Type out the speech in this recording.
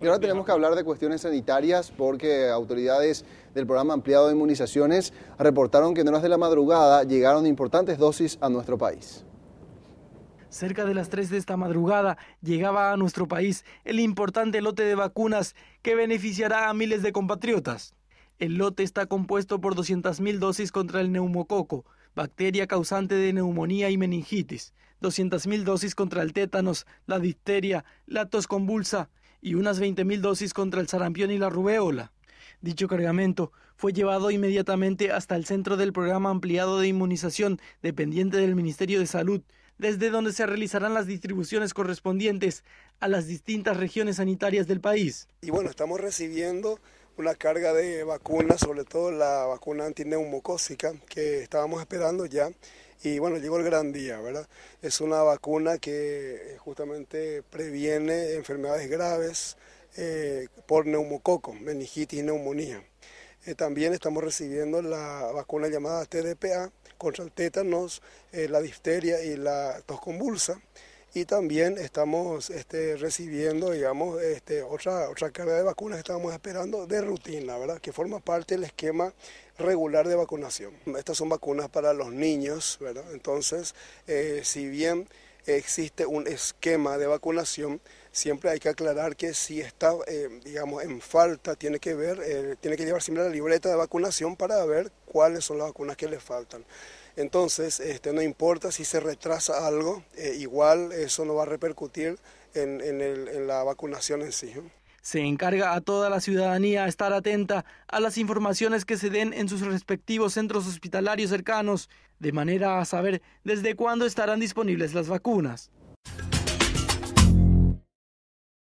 Y ahora tenemos que hablar de cuestiones sanitarias porque autoridades del programa ampliado de inmunizaciones reportaron que en horas de la madrugada llegaron importantes dosis a nuestro país. Cerca de las 3 de esta madrugada llegaba a nuestro país el importante lote de vacunas que beneficiará a miles de compatriotas. El lote está compuesto por 200.000 dosis contra el neumococo, bacteria causante de neumonía y meningitis, 200.000 dosis contra el tétanos, la difteria, la tos convulsa y unas 20.000 dosis contra el sarampión y la rubéola Dicho cargamento fue llevado inmediatamente hasta el centro del programa ampliado de inmunización dependiente del Ministerio de Salud, desde donde se realizarán las distribuciones correspondientes a las distintas regiones sanitarias del país. Y bueno, estamos recibiendo una carga de vacunas, sobre todo la vacuna antineumocócica, que estábamos esperando ya y bueno, llegó el gran día, ¿verdad? Es una vacuna que eh, justamente previene enfermedades graves eh, por neumococo, meningitis y neumonía. Eh, también estamos recibiendo la vacuna llamada TDPA contra el tétanos, la difteria y la tos convulsa y también estamos este, recibiendo, digamos, este, otra, otra carga de vacunas que estábamos esperando de rutina, ¿verdad? Que forma parte del esquema regular de vacunación. Estas son vacunas para los niños, ¿verdad? Entonces, eh, si bien existe un esquema de vacunación. Siempre hay que aclarar que si está, eh, digamos, en falta, tiene que ver, eh, tiene que llevar siempre la libreta de vacunación para ver cuáles son las vacunas que le faltan. Entonces, este, no importa si se retrasa algo, eh, igual eso no va a repercutir en, en la vacunación en sí se encarga a toda la ciudadanía a estar atenta a las informaciones que se den en sus respectivos centros hospitalarios cercanos, de manera a saber desde cuándo estarán disponibles las vacunas.